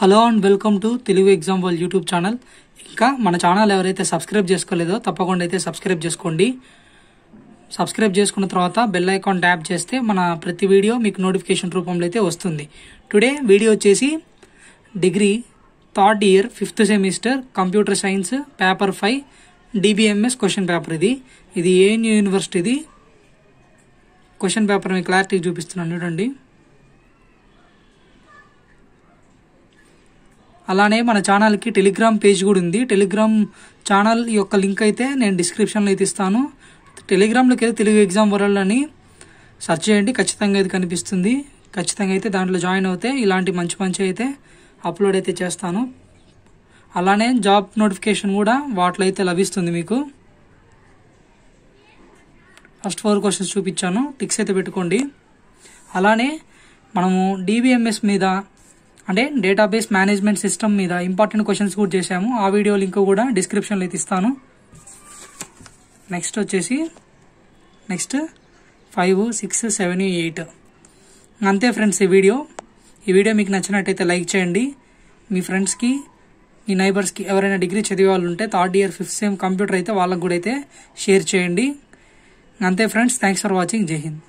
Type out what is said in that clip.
hello and welcome to Telugu exam వాళ్ళ YouTube channel ఇంకా మన ఛానల్ ఎవరైతే సబ్స్క్రైబ్ చేసుకోలేదో తప్పకుండా అయితే సబ్స్క్రైబ్ చేసుకోండి సబ్స్క్రైబ్ చేసుకున్న తర్వాత బెల్ ఐకాన్ ట్యాప్ చేస్తే మన ప్రతి వీడియో మీకు నోటిఫికేషన్ రూపంలో అయితే వస్తుంది టుడే వీడియో వచ్చేసి degree third year fifth semester computer science paper five DBMS question paper ఇది ఇది ఏఎన్యూ యూనివర్సిటీది క్వశ్చన్ పేపర్ మీకు క్లారిటీ చూపిస్తున్నాను చూడండి అలానే మన ఛానల్కి టెలిగ్రామ్ పేజ్ కూడా ఉంది టెలిగ్రామ్ ఛానల్ యొక్క లింక్ అయితే నేను డిస్క్రిప్షన్లో అయితే ఇస్తాను టెలిగ్రామ్లోకి వెళ్ళి తెలుగు ఎగ్జామ్ వరల్డ్ అని సెర్చ్ చేయండి ఖచ్చితంగా ఇది కనిపిస్తుంది ఖచ్చితంగా అయితే దాంట్లో జాయిన్ అవుతే ఇలాంటి మంచి మంచి అయితే అప్లోడ్ అయితే చేస్తాను అలానే జాబ్ నోటిఫికేషన్ కూడా వాటిలో అయితే లభిస్తుంది మీకు ఫస్ట్ ఫోర్ క్వశ్చన్స్ చూపించాను టిక్స్ అయితే పెట్టుకోండి అలానే మనము డీబీఎంఎస్ మీద అంటే డేటాబేస్ మేనేజ్మెంట్ సిస్టమ్ మీద ఇంపార్టెంట్ క్వశ్చన్స్ కూడా చేశాము ఆ వీడియో లింక్ కూడా డిస్క్రిప్షన్లో అయితే ఇస్తాను నెక్స్ట్ వచ్చేసి next five six seven eight అంతే ఫ్రెండ్స్ ఈ వీడియో ఈ వీడియో మీకు నచ్చినట్టయితే లైక్ చేయండి మీ ఫ్రెండ్స్కి మీ నైబర్స్కి ఎవరైనా డిగ్రీ చదివే వాళ్ళు ఉంటే third year fifth same computer అయితే వాళ్ళకు కూడా అయితే షేర్ చేయండి అంతే ఫ్రెండ్స్ థ్యాంక్స్ ఫర్ వాచింగ్ జై హింద్